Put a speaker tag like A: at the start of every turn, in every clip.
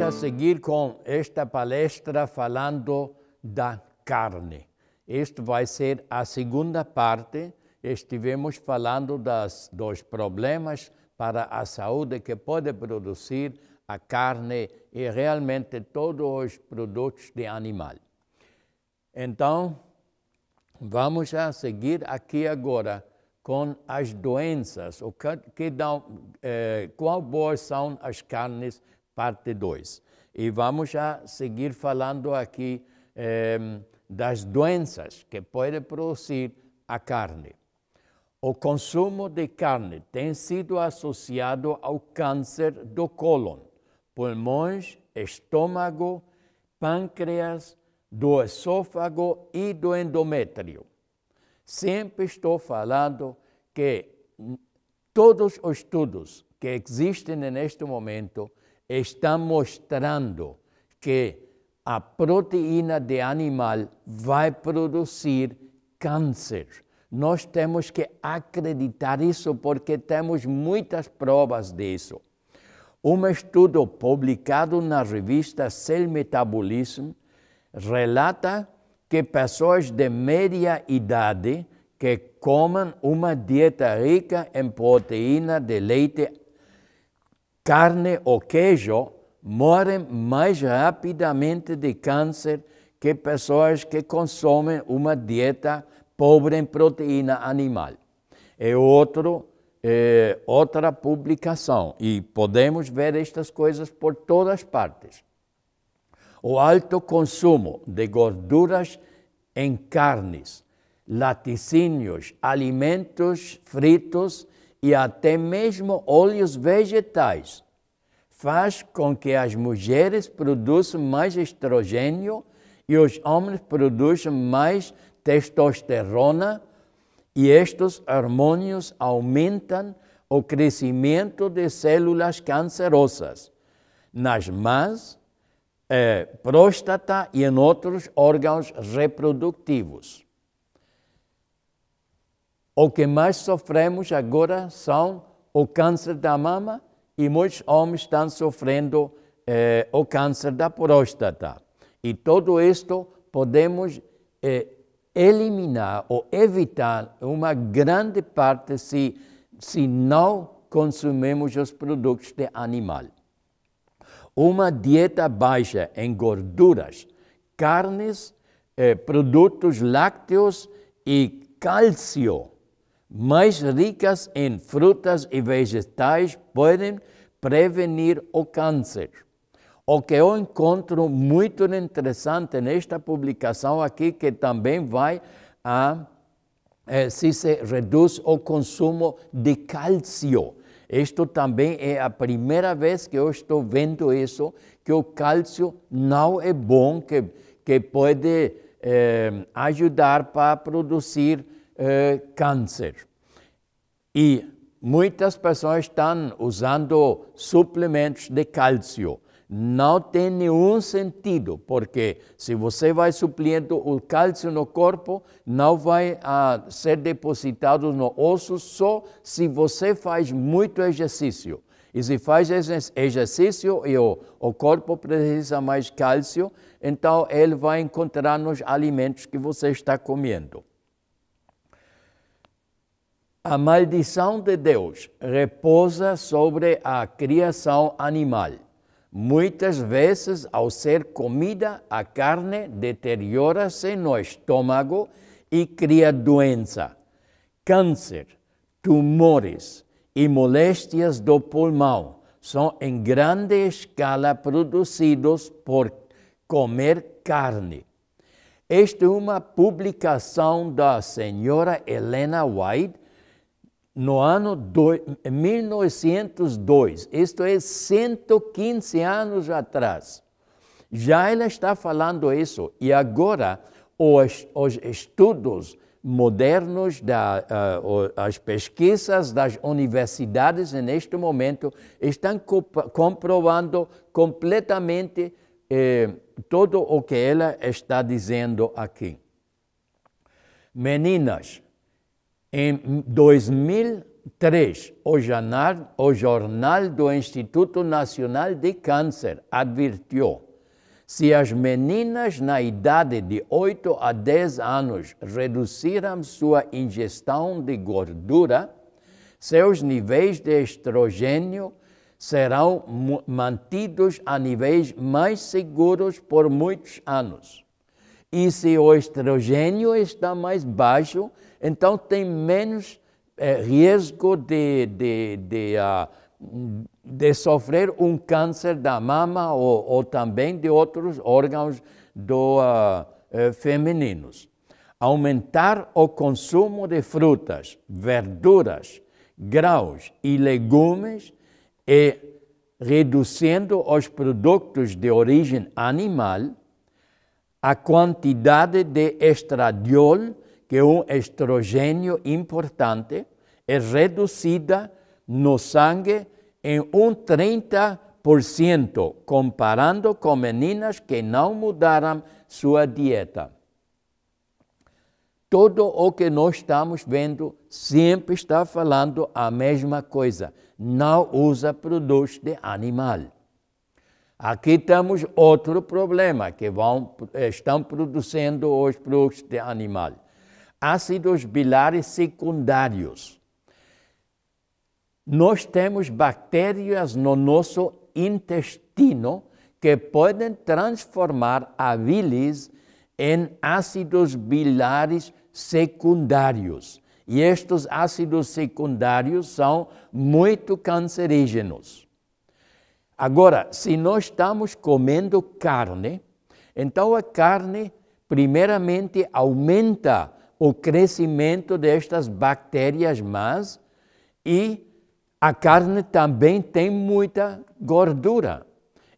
A: a seguir com esta palestra falando da carne. Este vai ser a segunda parte. Estivemos falando das, dos problemas para a saúde que pode produzir a carne e realmente todos os produtos de animal. Então, vamos a seguir aqui agora com as doenças, o que, que dão, eh, qual boas são as carnes parte 2. E vamos já seguir falando aqui eh, das doenças que pode produzir a carne. O consumo de carne tem sido associado ao câncer do cólon, pulmões, estômago, pâncreas, do esôfago e do endométrio. Sempre estou falando que hum, todos os estudos que existem neste momento está mostrando que a proteína de animal vai produzir câncer. Nós temos que acreditar isso porque temos muitas provas disso. Um estudo publicado na revista Cell Metabolism relata que pessoas de média idade que comem uma dieta rica em proteína de leite carne ou queijo morrem mais rapidamente de câncer que pessoas que consomem uma dieta pobre em proteína animal. É, outro, é outra publicação e podemos ver estas coisas por todas partes. O alto consumo de gorduras em carnes, laticínios, alimentos fritos e até mesmo óleos vegetais, faz com que as mulheres produzam mais estrogênio e os homens produzam mais testosterona, e estes hormônios aumentam o crescimento de células cancerosas nas mãos, eh, próstata e em outros órgãos reprodutivos. O que mais sofremos agora são o câncer da mama e muitos homens estão sofrendo eh, o câncer da próstata. E tudo isto podemos eh, eliminar ou evitar uma grande parte se, se não consumimos os produtos de animal. Uma dieta baixa em gorduras, carnes, eh, produtos lácteos e cálcio mais ricas em frutas e vegetais podem prevenir o câncer. O que eu encontro muito interessante nesta publicação aqui, que também vai a eh, se se reduz o consumo de cálcio. Isto também é a primeira vez que eu estou vendo isso, que o cálcio não é bom, que, que pode eh, ajudar para produzir eh, câncer. E muitas pessoas estão usando suplementos de cálcio. Não tem nenhum sentido, porque se você vai suplindo o cálcio no corpo, não vai ah, ser depositado no osso só se você faz muito exercício. E se faz exercício e o, o corpo precisa mais cálcio, então ele vai encontrar nos alimentos que você está comendo. A maldição de Deus repousa sobre a criação animal. Muitas vezes, ao ser comida, a carne deteriora-se no estômago e cria doença, câncer, tumores e moléstias do pulmão são em grande escala produzidos por comer carne. Esta é uma publicação da senhora Helena White no ano do, 1902, eh, isto é, 115 anos atrás. Já ela está falando isso. E agora, os, os estudos modernos, da, uh, as pesquisas das universidades neste momento estão comprovando completamente eh, todo o que ela está dizendo aqui. Meninas, em 2003, o jornal, o jornal do Instituto Nacional de Câncer advertiu: se as meninas na idade de 8 a 10 anos reduziram sua ingestão de gordura, seus níveis de estrogênio serão mantidos a níveis mais seguros por muitos anos. E se o estrogênio está mais baixo, então tem menos é, eh, risco de, de, de, uh, de, sofrer um câncer da mama ou, ou também de outros órgãos do, uh, femininos. Aumentar o consumo de frutas, verduras, grãos e legumes e reduzindo os produtos de origem animal, a quantidade de estradiol que é um estrogênio importante é reduzida no sangue em um 30%, comparando com meninas que não mudaram sua dieta. Todo o que nós estamos vendo sempre está falando a mesma coisa. Não usa produtos de animal. Aqui temos outro problema que vão, eh, estão produzindo os produtos de animal ácidos bilares secundários. Nós temos bactérias no nosso intestino que podem transformar a bilis em ácidos bilares secundários. E estes ácidos secundários são muito cancerígenos. Agora, se nós estamos comendo carne, então a carne, primeiramente, aumenta o crescimento destas bactérias más e a carne também tem muita gordura.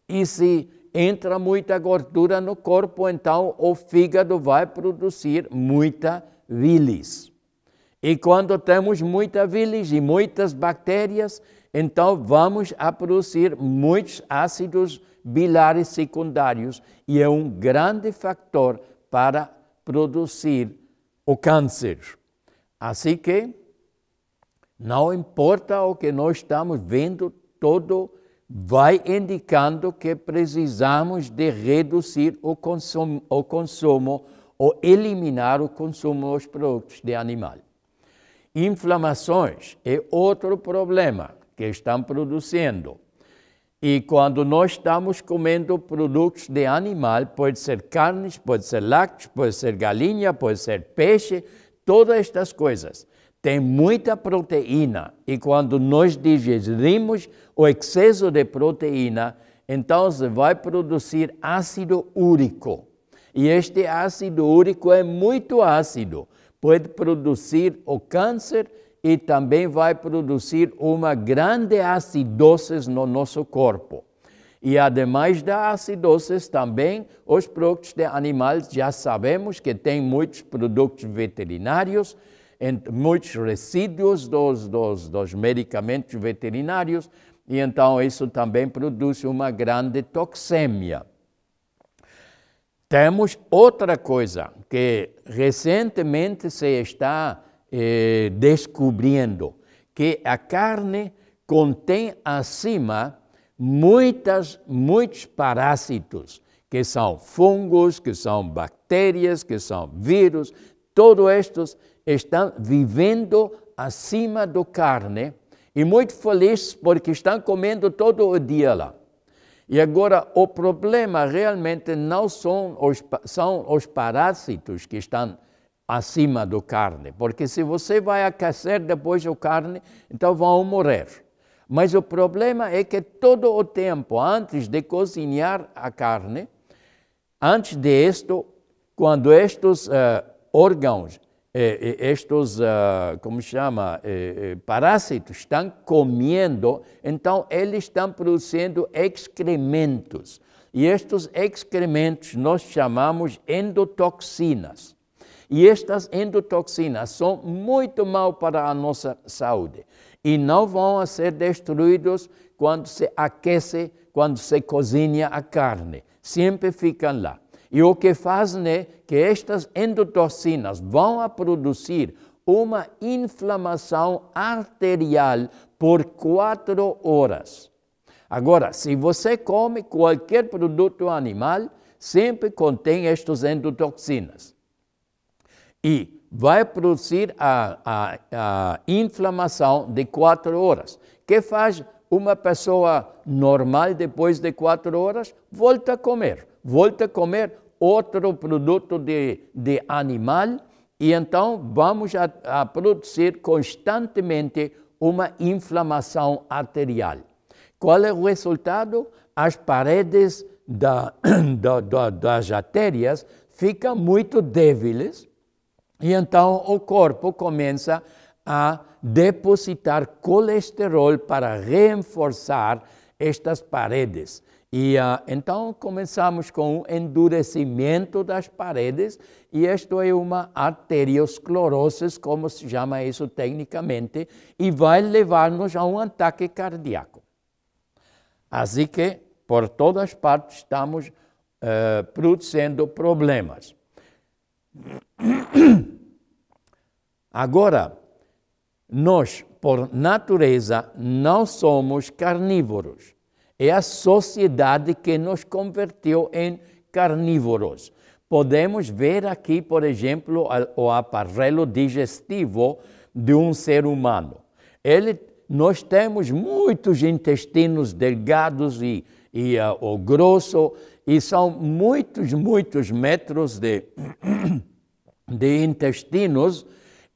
A: E se entra muita gordura no corpo, então o fígado vai produzir muita vilis. E quando temos muita vilis e muitas bactérias, então vamos a produzir muitos ácidos bilares secundários e é um grande fator para produzir o câncer. Assim que não importa o que nós estamos vendo, todo vai indicando que precisamos de reduzir o consumo, o consumo ou eliminar o consumo dos produtos de animal. Inflamações é outro problema que estão produzindo. E quando nós estamos comendo produtos de animal, pode ser carnes, pode ser lácteos, pode ser galinha, pode ser peixe, todas estas coisas. Tem muita proteína e quando nós digerimos o excesso de proteína, então se vai produzir ácido úrico. E este ácido úrico é muito ácido, pode produzir o câncer e também vai produzir uma grande acidose no nosso corpo. E ademais da acidose, também os produtos de animais, já sabemos que tem muitos produtos veterinários, muitos resíduos dos, dos, dos medicamentos veterinários, e então isso também produz uma grande toxemia. Temos outra coisa que recentemente se está eh, descobrindo que a carne contém acima muitas, muitos parásitos, que são fungos, que são bactérias, que são vírus, todos estes estão vivendo acima do carne e muito felizes porque estão comendo todo o dia lá. E agora, o problema realmente não são os, são os parásitos que estão acima do carne, porque se você vai aquecer depois o carne, então vão morrer. Mas o problema é que todo o tempo, antes de cozinhar a carne, antes de isto, quando estes uh, órgãos, eh, eh estes, uh, como chama, eh, parásitos estão comendo, então eles estão produzindo excrementos. E estes excrementos nós chamamos endotoxinas. E estas endotoxinas são muito mal para a nossa saúde e não vão ser destruídos quando se aquece, quando se cozinha a carne. Sempre ficam lá. E o que fazem é que estas endotoxinas vão a produzir uma inflamação arterial por quatro horas. Agora, se você come qualquer produto animal, sempre contém estas endotoxinas e vai produzir a, a, a inflamação de quatro horas. que faz uma pessoa normal depois de quatro horas? Volta a comer, volta a comer outro produto de, de animal e então vamos a, a produzir constantemente uma inflamação arterial. Qual é o resultado? As paredes da, da, da, das artérias ficam muito débiles e então o corpo começa a depositar colesterol para reforçar estas paredes. E uh, então começamos com o endurecimento das paredes, e isto é uma arteriosclerose, como se chama isso tecnicamente, e vai levar-nos a um ataque cardíaco. Assim que, por todas partes, estamos uh, produzindo problemas. Agora, nós, por natureza, não somos carnívoros. É a sociedade que nos converteu em carnívoros. Podemos ver aqui, por exemplo, o aparelho digestivo de um ser humano. Ele, nós temos muitos intestinos delgados e, e uh, o grosso e são muitos, muitos metros de, de intestinos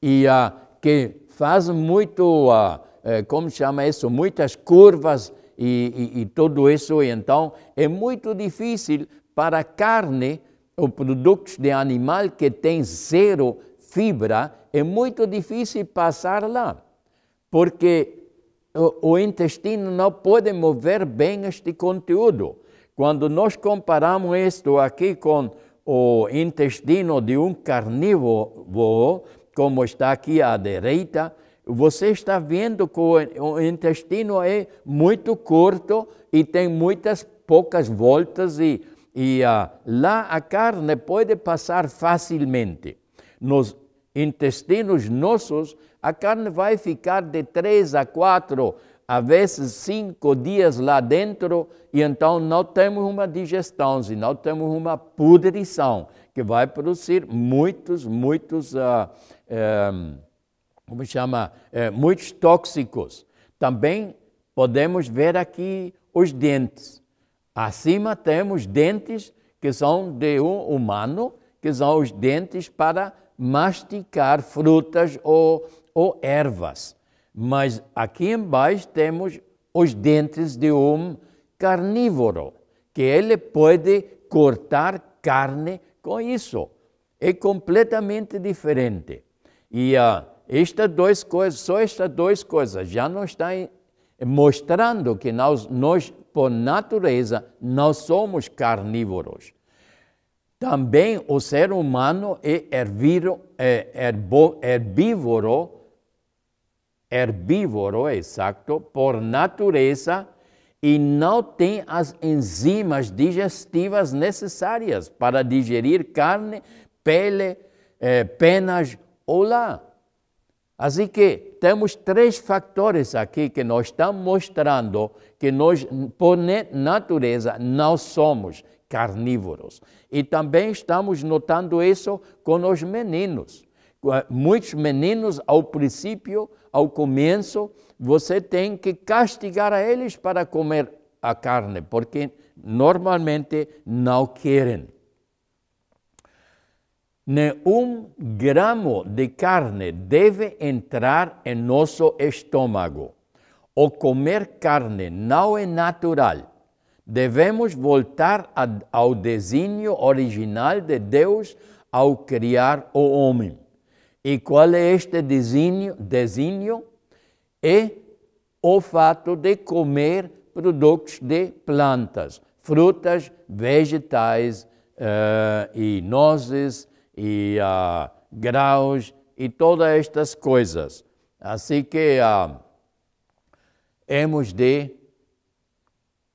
A: e ah, que faz muito, ah, eh, como chama isso, muitas curvas e, e, e tudo isso. E então é muito difícil para a carne, o produto de animal que tem zero fibra, é muito difícil passar lá, porque o, o intestino não pode mover bem este conteúdo. Quando nós comparamos isto aqui com o intestino de um carnívoro, como está aqui à direita, você está vendo que o intestino é muito curto e tem muitas poucas voltas e, e uh, lá a carne pode passar facilmente. Nos intestinos nossos, a carne vai ficar de 3 a 4 a vezes cinco dias lá dentro, e então não temos uma digestão, e não temos uma pudrição, que vai produzir muitos, muitos, como ah, se eh, como chama, eh, muitos tóxicos. Também podemos ver aqui os dentes. Acima temos dentes que são de um humano, que são os dentes para mastigar frutas ou, ou ervas. Mas aqui embaixo temos os dentes de um carnívoro, que ele pode cortar carne com isso. É completamente diferente. E uh, ah, estas duas coisas, só estas duas coisas, já não está mostrando que nós, nós, por natureza, não somos carnívoros. Também o ser humano é, é herbívoro herbívoro, exato, por natureza e não tem as enzimas digestivas necessárias para digerir carne, pele, eh, penas ou lã. Assim que temos três fatores aqui que nós estamos mostrando que nós, por natureza, não somos carnívoros. E também estamos notando isso com os meninos muitos meninos ao princípio, ao começo, você tem que castigar a eles para comer a carne, porque normalmente não querem. Nenhum gramo de carne deve entrar em nosso estômago. O comer carne não é natural. Devemos voltar ao desígnio original de Deus ao criar o homem. E qual é este desígnio? É o fato de comer produtos de plantas, frutas, vegetais, uh, e nozes, e uh, graus, e todas estas coisas. Assim que uh, hemos de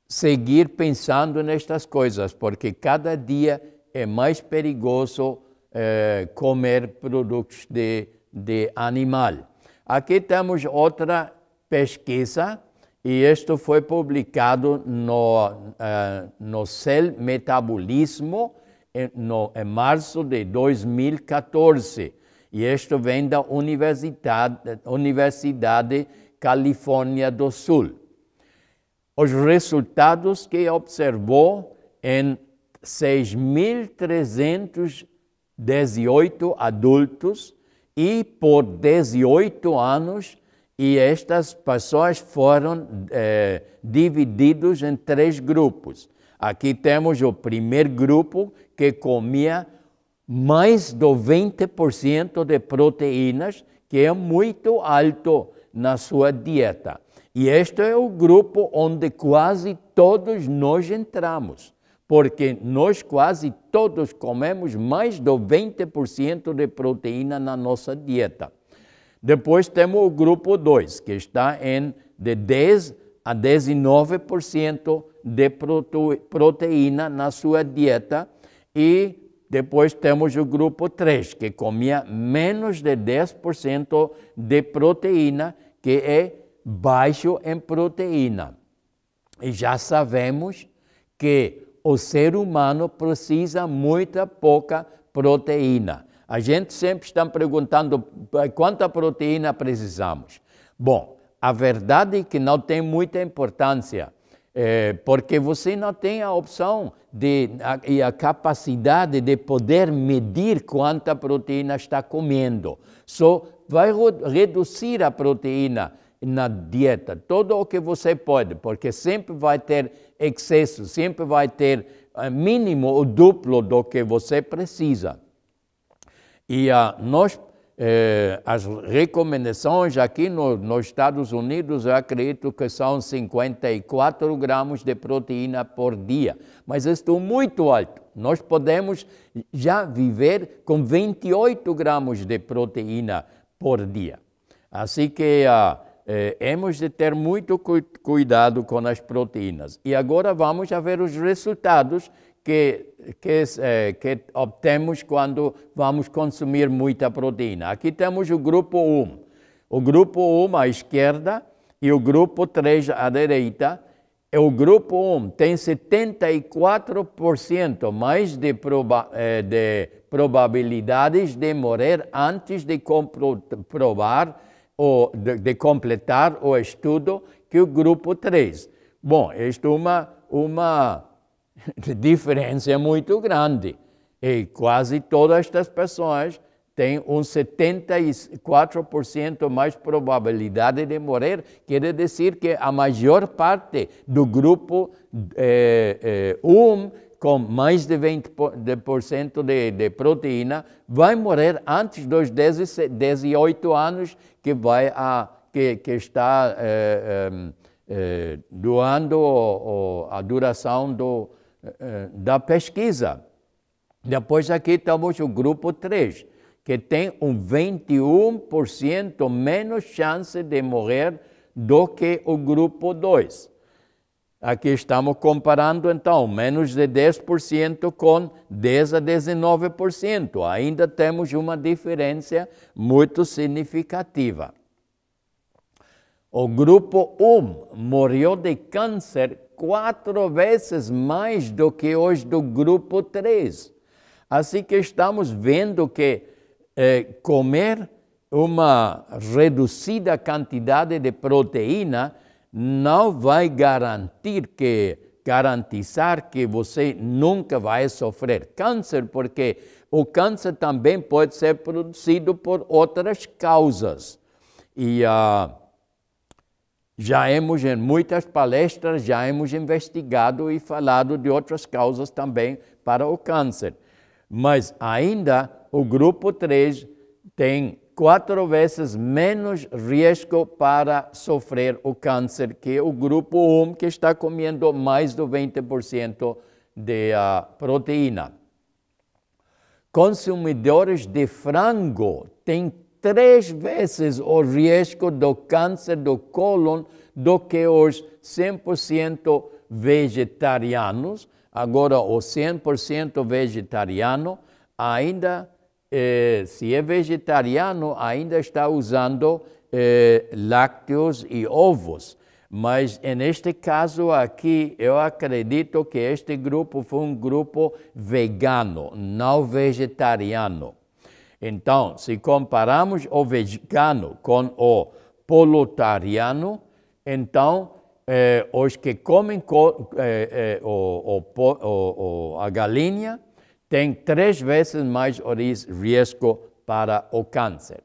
A: seguir pensando nestas coisas, porque cada dia é mais perigoso eh, comer produtos de, de animal. Aqui temos outra pesquisa, e isto foi publicado no, eh, no Cell Metabolismo em, eh, no, em março de 2014. E isto vem da Universidade, Universidade Califórnia do Sul. Os resultados que observou em 6.300 18 adultos e por 18 anos, e estas pessoas foram eh, divididos em três grupos. Aqui temos o primeiro grupo que comia mais do 20% de proteínas, que é muito alto na sua dieta. E este é o grupo onde quase todos nós entramos porque nós quase todos comemos mais do 20% de proteína na nossa dieta. Depois temos o grupo 2, que está em de 10 a 19% de proteína na sua dieta e depois temos o grupo 3, que comia menos de 10% de proteína, que é baixo em proteína. E já sabemos que o ser humano precisa muita pouca proteína. A gente sempre está perguntando quanta proteína precisamos. Bom, a verdade é que não tem muita importância, é, porque você não tem a opção de, a, e a capacidade de poder medir quanta proteína está comendo. Só vai reduzir a proteína na dieta, todo o que você pode, porque sempre vai ter excesso, sempre vai ter eh, mínimo o duplo do que você precisa. E uh, nós, eh, as recomendações aqui no, nos Estados Unidos, eu acredito que são 54 gramas de proteína por dia, mas estou muito alto. Nós podemos já viver com 28 gramas de proteína por dia. Assim que uh, eh, temos de ter muito cu cuidado com as proteínas. E agora vamos a ver os resultados que, que, eh, que obtemos quando vamos consumir muita proteína. Aqui temos o grupo 1. O grupo 1 à esquerda e o grupo 3 à direita. o grupo 1 tem 74% mais de, proba eh, de probabilidades de morrer antes de comprovar ou de, de completar o estudo que o grupo 3. Bom, isto é uma, uma diferença muito grande. E quase todas estas pessoas têm um 74% mais probabilidade de morrer. Quer dizer que a maior parte do grupo 1 eh, eh, um, com mais de 20% de, de proteína, vai morrer antes dos 18 anos que, vai a, que, que está eh, eh, eh doando o, o, a duração do, eh, da pesquisa. Depois aqui temos o grupo 3, que tem um 21% menos chance de morrer do que o grupo 2. Aqui estamos comparando então menos de 10% com 10 a 19%. Ainda temos uma diferença muito significativa. O grupo 1 morreu de câncer quatro vezes mais do que os do grupo 3. Assim que estamos vendo que eh, comer uma reduzida quantidade de proteína não vai garantir que garantizar que você nunca vai sofrer câncer, porque o câncer também pode ser produzido por outras causas. E uh, já hemos em muitas palestras já hemos investigado e falado de outras causas também para o câncer. Mas ainda o grupo 3 tem quatro vezes menos risco para sofrer o câncer que o grupo 1, que está comendo mais do 20% de uh, proteína. Consumidores de frango têm três vezes o risco do câncer do cólon do que os 100% vegetarianos. Agora, o 100% vegetariano ainda eh, se é vegetariano, ainda está usando eh, lácteos e ovos. Mas eh, neste caso aqui, eu acredito que este grupo foi um grupo vegano, não vegetariano. Então, se comparamos o vegano com o polutariano, então eh, os que comem co eh, eh, o, o, o, a galinha tem três vezes mais risco para o câncer.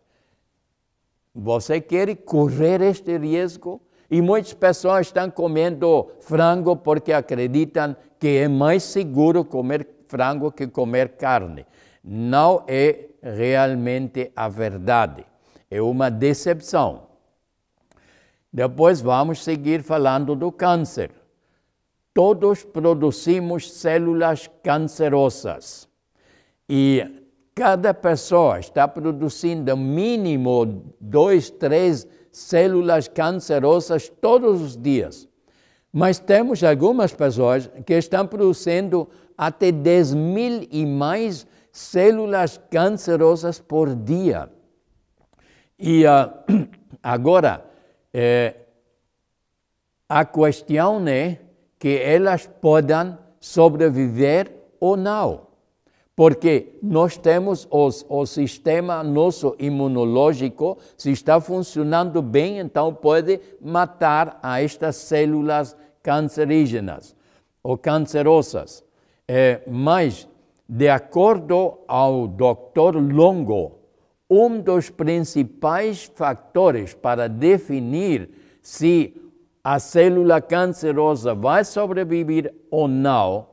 A: Você quer correr este risco? E muitas pessoas estão comendo frango porque acreditam que é mais seguro comer frango que comer carne. Não é realmente a verdade. É uma decepção. Depois vamos seguir falando do câncer todos produzimos células cancerosas. E cada pessoa está produzindo mínimo dois, três células cancerosas todos os dias. Mas temos algumas pessoas que estão produzindo até 10 mil e mais células cancerosas por dia. E uh, agora, eh, a questão é que elas podem sobreviver ou não. Porque nós temos os, o sistema nosso imunológico, se está funcionando bem, então pode matar a estas células cancerígenas ou cancerosas. É, mas, de acordo ao Dr. Longo, um dos principais fatores para definir se a célula cancerosa vai sobreviver ou não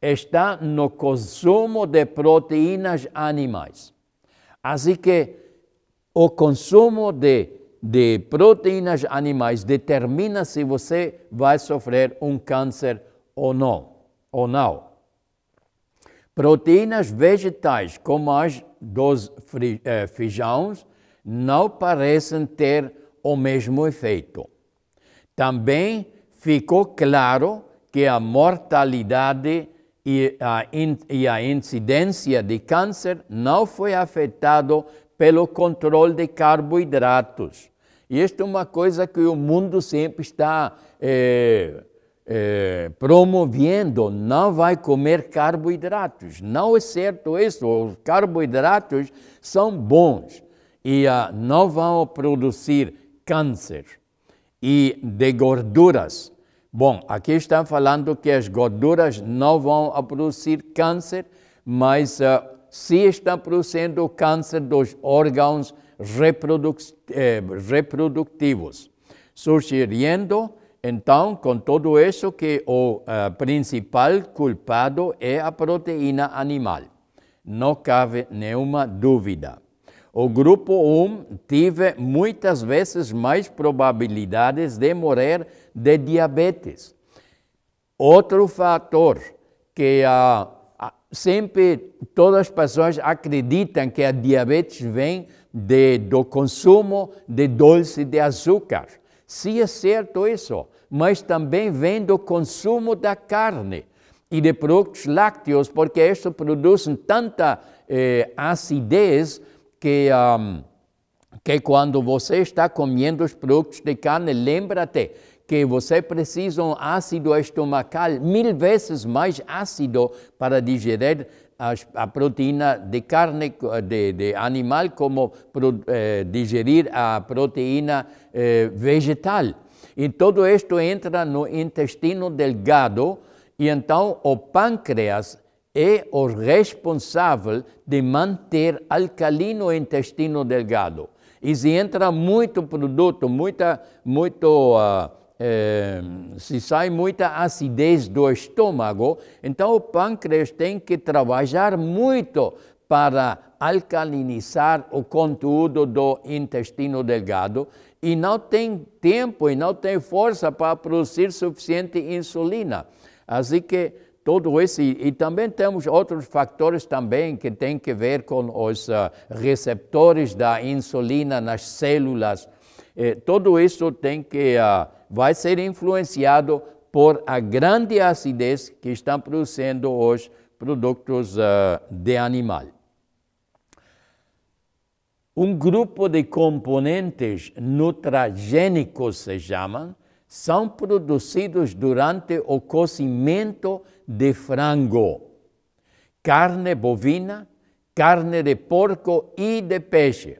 A: está no consumo de proteínas animais. Assim que o consumo de, de proteínas animais determina se você vai sofrer um câncer ou não. Ou não. Proteínas vegetais, como as dos eh, feijões, não parecem ter o mesmo efeito. Também ficou claro que a mortalidade e a, e a incidência de câncer não foi afetado pelo controle de carboidratos. E isto é uma coisa que o mundo sempre está é, é, promovendo. Não vai comer carboidratos. Não é certo isso. Os carboidratos são bons e ah, não vão produzir câncer e de gorduras. Bom, aqui está falando que as gorduras não vão produzir câncer, mas uh, se está produzindo câncer dos órgãos reproduc eh, reprodutivos, sugerindo então, com tudo isso, que o uh, principal culpado é a proteína animal. Não cabe nenhuma dúvida. O grupo 1 teve muitas vezes mais probabilidades de morrer de diabetes. Outro fator que sempre todas as pessoas acreditam que a diabetes vem de, do consumo de doce de açúcar. Sim, é certo isso, mas também vem do consumo da carne e de produtos lácteos, porque estes produzem tanta eh, acidez que, um, que quando você está comendo os produtos de carne, lembra-te que você precisa um ácido estomacal mil vezes mais ácido para digerir a, proteína de carne de, de animal como pro, eh, digerir a proteína eh, vegetal. E tudo isto entra no intestino delgado e então o pâncreas é o responsável de manter alcalino o intestino delgado. E se entra muito produto, muita, muito, uh, se sai muita acidez do estômago, então o pâncreas tem que trabalhar muito para alcalinizar o conteúdo do intestino delgado e não tem tempo e não tem força para produzir suficiente insulina. Assim que tudo isso, e, e, também temos outros fatores também que têm que ver com os uh, receptores da insulina nas células. E eh, tudo isso tem que, uh, vai ser influenciado por a grande acidez que estão produzindo os produtos uh, de animal. Um grupo de componentes nutragênicos se chamam, são produzidos durante o cozimento de frango, carne bovina, carne de porco e de peixe.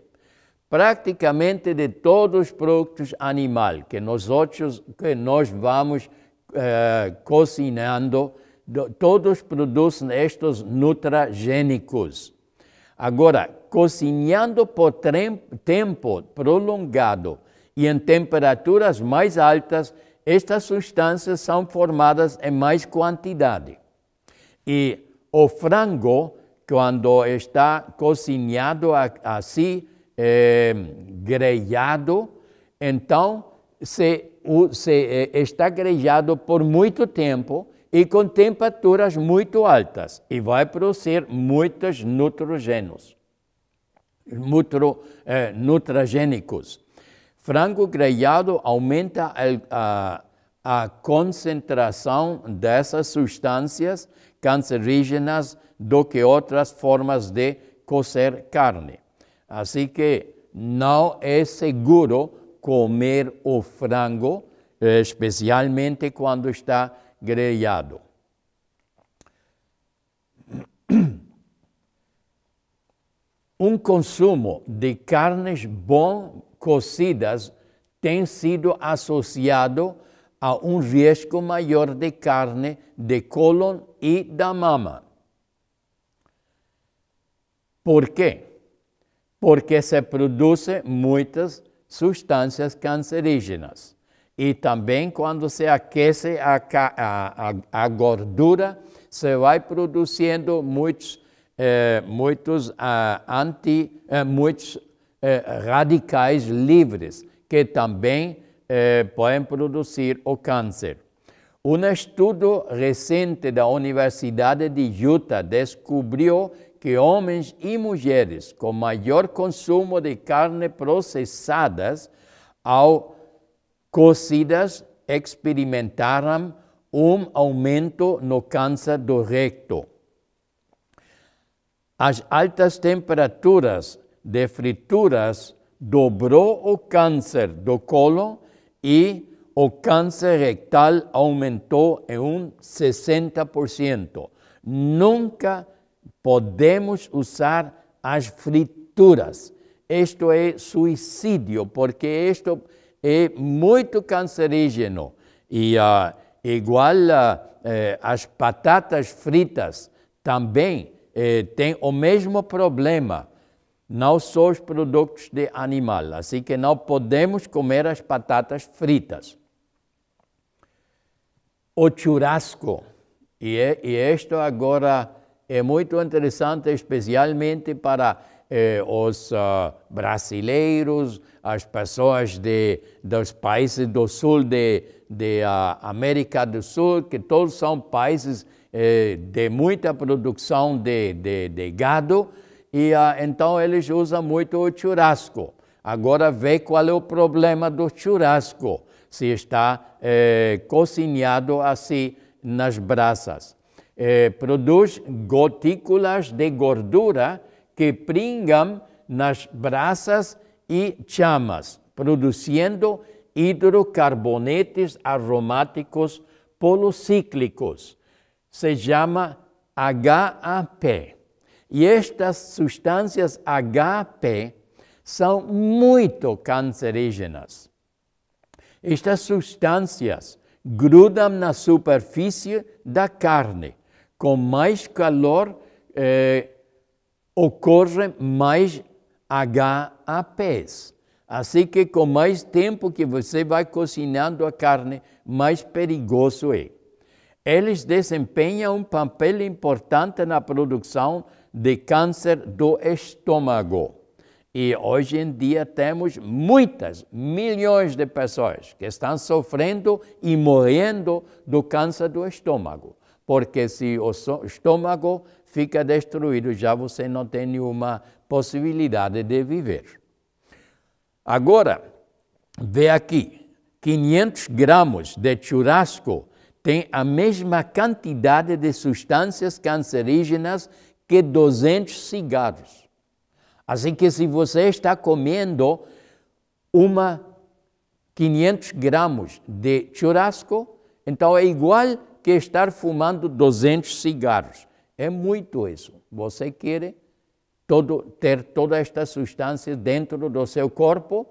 A: Praticamente de todos os produtos animais que nós, que nós vamos eh, cozinhando, todos produzem estes nutragênicos. Agora, cozinhando por tempo prolongado, e em temperaturas mais altas, estas substâncias são formadas em mais quantidade. E o frango, quando está cozinhado assim, é, grelhado, então se, se eh, está grelhado por muito tempo e com temperaturas muito altas e vai produzir muitos nutrogênios, nutro, é, nutrogênicos frango grelhado aumenta a, a, a concentração dessas substâncias cancerígenas do que outras formas de cocer carne. Assim que não é seguro comer o frango, especialmente quando está grelhado. Um consumo de carnes bom cocidas tem sido associado a um risco maior de carne de cólon e da mama. Por quê? Porque se produzem muitas substâncias cancerígenas e também quando se aquece a, a, a gordura, se vai produzindo muitos, eh, muitos, ah, anti, eh, muitos eh, radicais livres, que também eh, podem produzir o câncer. Um estudo recente da Universidade de Utah descobriu que homens e mulheres com maior consumo de carne processadas ao cozidas experimentaram um aumento no câncer do recto. As altas temperaturas de frituras dobrou o câncer do colo e o câncer rectal aumentou em um 60%. Nunca podemos usar as frituras. Isto é suicídio, porque isto é muito cancerígeno. E uh, ah, igual uh, as patatas fritas também eh, têm o mesmo problema não são os produtos de animal, assim que não podemos comer as batatas fritas. O churrasco, e, é, e isto agora é muito interessante, especialmente para eh, os uh, brasileiros, as pessoas de, dos países do sul de, de uh, América do Sul, que todos são países eh, de muita produção de, de, de gado, e ah, então eles usam muito o churrasco. Agora vê qual é o problema do churrasco, se está eh, cozinhado assim nas brasas. Eh, produz gotículas de gordura que pringam nas brasas e chamas, produzindo hidrocarbonetes aromáticos policíclicos. Se chama HAP. E estas substâncias HP são muito cancerígenas. Estas substâncias grudam na superfície da carne. Com mais calor, eh, ocorrem mais HAPs. Assim que com mais tempo que você vai cozinhando a carne, mais perigoso é. Eles desempenham um papel importante na produção de câncer do estômago. E hoje em dia temos muitas, milhões de pessoas que estão sofrendo e morrendo do câncer do estômago. Porque se o estômago fica destruído, já você não tem nenhuma possibilidade de viver. Agora, vê aqui, 500 gramas de churrasco tem a mesma quantidade de substâncias cancerígenas que 200 cigarros. Assim que se você está comendo uma 500 gramas de churrasco, então é igual que estar fumando 200 cigarros. É muito isso. Você quer todo, ter toda esta substância dentro do seu corpo?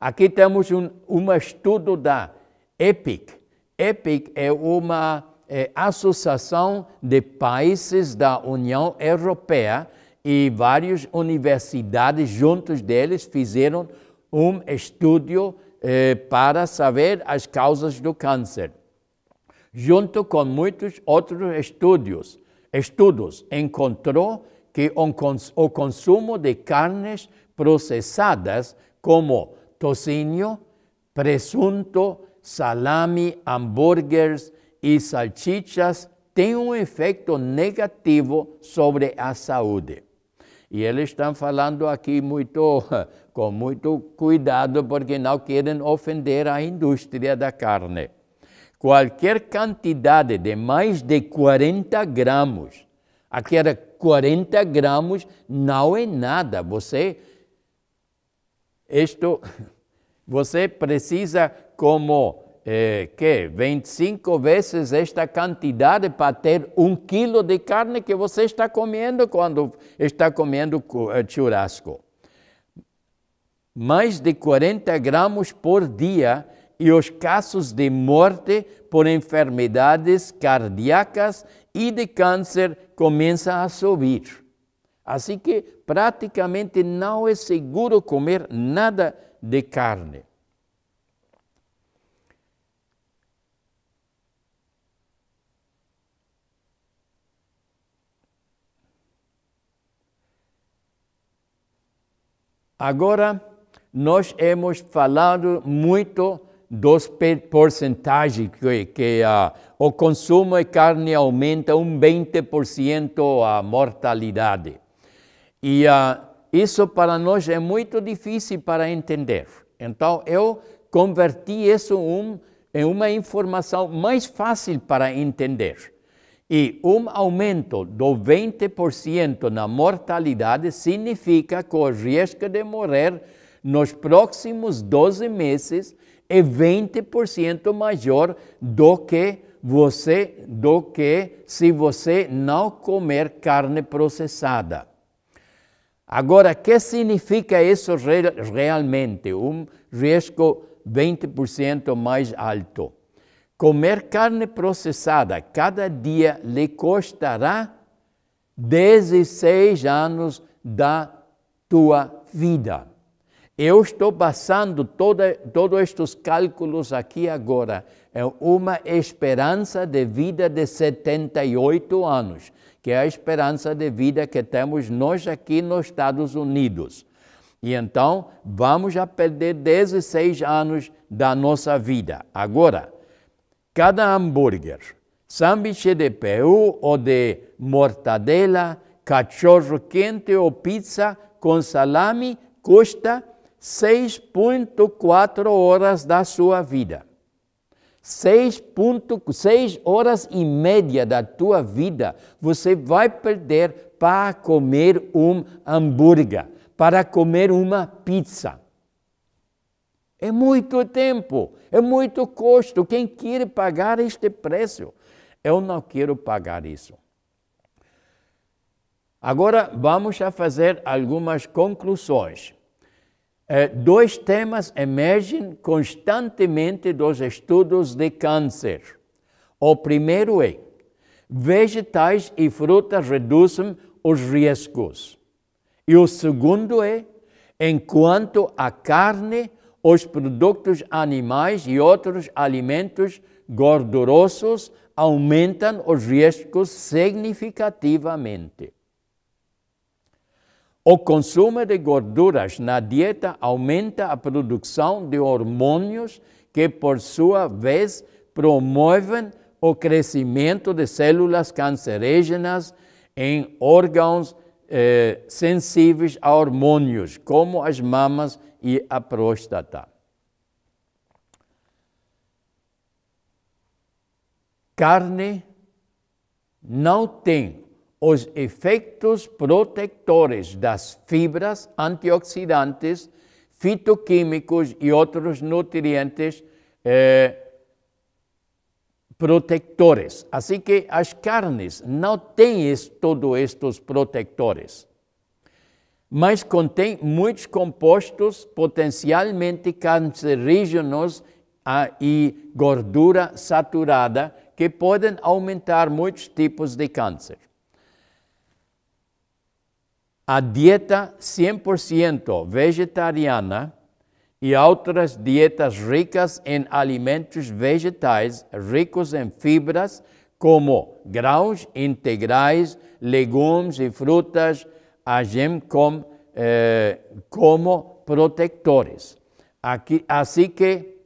A: Aqui temos um, um estudo da EPIC. EPIC é uma é, Associação de Países da União Europeia e várias universidades juntos deles fizeram um estudo é, para saber as causas do câncer, junto com muitos outros estudos. Estudos encontrou que o consumo de carnes processadas como tocinho, presunto, salame, hambúrgueres, e salsichas têm um efeito negativo sobre a saúde. E eles estão falando aqui muito, com muito cuidado, porque não querem ofender a indústria da carne. Qualquer quantidade de mais de 40 gramas, aquela 40 gramas não é nada. Você, isto, você precisa como é, que 25 vezes esta quantidade para ter um quilo de carne que você está comendo quando está comendo eh, churrasco. Mais de 40 gramas por dia e os casos de morte por enfermidades cardíacas e de câncer começam a subir. Assim que praticamente não é seguro comer nada de carne. Agora, nós hemos falado muito dos porcentagens que, que uh, o consumo de carne aumenta um 20% a mortalidade. E uh, isso para nós é muito difícil para entender. Então, eu converti isso um, em uma informação mais fácil para entender. E um aumento do 20% na mortalidade significa que o risco de morrer nos próximos 12 meses é 20% maior do que você do que se você não comer carne processada. Agora, o que significa isso realmente? Um risco 20% mais alto. Comer carne processada cada dia lhe custará 16 anos da tua vida. Eu estou passando toda, todos estes cálculos aqui agora. É uma esperança de vida de 78 anos, que é a esperança de vida que temos nós aqui nos Estados Unidos. E então, vamos a perder 16 anos da nossa vida. Agora, Cada hambúrguer, sanduíche de peú ou de mortadela, cachorro quente ou pizza com salame custa 6,4 horas da sua vida. 6.6 horas e meia da tua vida você vai perder para comer um hambúrguer, para comer uma pizza. É muito tempo, é muito custo. Quem quer pagar este preço? Eu não quero pagar isso. Agora vamos a fazer algumas conclusões. É, dois temas emergem constantemente dos estudos de câncer. O primeiro é: vegetais e frutas reduzem os riscos. E o segundo é: enquanto a carne, os produtos animais e outros alimentos gordurosos aumentam os riscos significativamente. O consumo de gorduras na dieta aumenta a produção de hormônios que, por sua vez, promovem o crescimento de células cancerígenas em órgãos eh, sensíveis a hormônios, como as mamas e a próstata. Carne não tem os efeitos protetores das fibras antioxidantes, fitoquímicos e outros nutrientes eh, protetores. Assim que as carnes não têm todos estes protetores mas contém muitos compostos potencialmente cancerígenos ah, e gordura saturada que podem aumentar muitos tipos de câncer. A dieta 100% vegetariana e outras dietas ricas em alimentos vegetais ricos em fibras, como grãos integrais, legumes e frutas, agem com, eh, como protectores. Aqui, assim que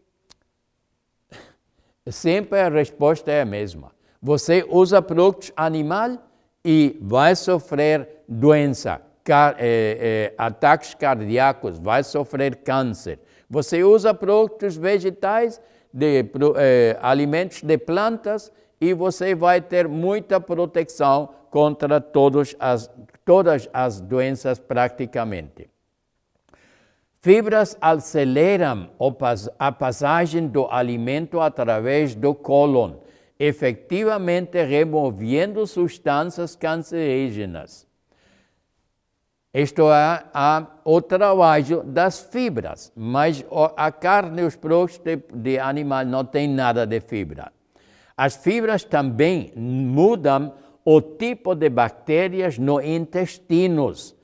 A: sempre a resposta é a mesma. Você usa produtos animal e vai sofrer doença, car eh, eh, ataques cardíacos, vai sofrer câncer. Você usa produtos vegetais, de eh, alimentos de plantas e você vai ter muita proteção contra todas as, todas as doenças praticamente. Fibras aceleram a passagem do alimento através do cólon, efetivamente removendo substâncias cancerígenas. Isto é a, o trabalho das fibras, mas a carne e os produtos de, de animal não tem nada de fibra. As fibras também mudam o tipo de bactérias no intestinos,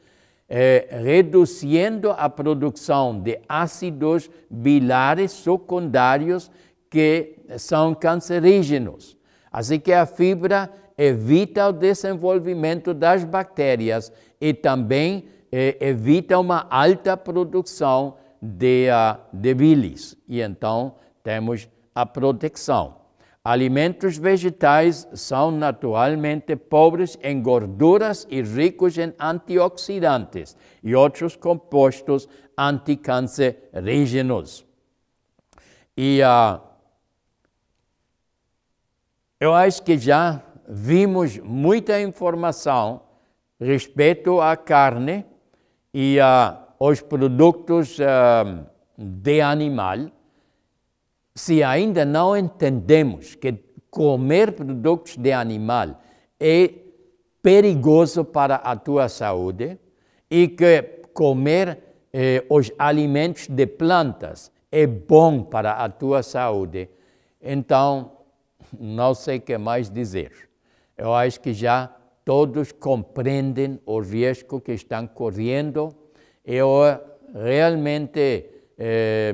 A: eh, reduzindo a produção de ácidos bilares secundários que são cancerígenos. Assim que a fibra evita o desenvolvimento das bactérias e também eh, evita uma alta produção de, uh, de bilis. E então temos a proteção. Alimentos vegetais são naturalmente pobres em gorduras e ricos em antioxidantes e outros compostos anticancerígenos. E uh, eu acho que já vimos muita informação respeito à carne e uh, ah, aos produtos uh, de animal. Se ainda não entendemos que comer produtos de animal é perigoso para a tua saúde e que comer eh, os alimentos de plantas é bom para a tua saúde, então não sei o que mais dizer. Eu acho que já todos compreendem o risco que estão correndo. Eu eh, realmente eh,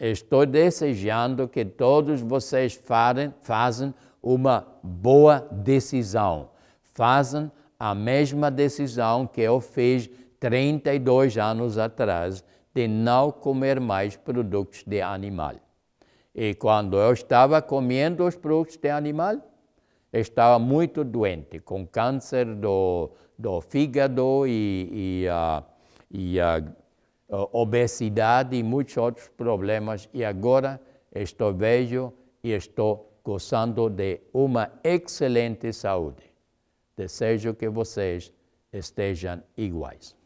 A: estou desejando que todos vocês farem, façam uma boa decisão. Façam a mesma decisão que eu fiz 32 anos atrás de não comer mais produtos de animal. E quando eu estava comendo os produtos de animal, estava muito doente, com câncer do, do fígado e, e, uh, e uh, eh, obesidade e muitos outros problemas. E agora estou velho e estou gozando de uma excelente saúde. Desejo que vocês estejam iguais.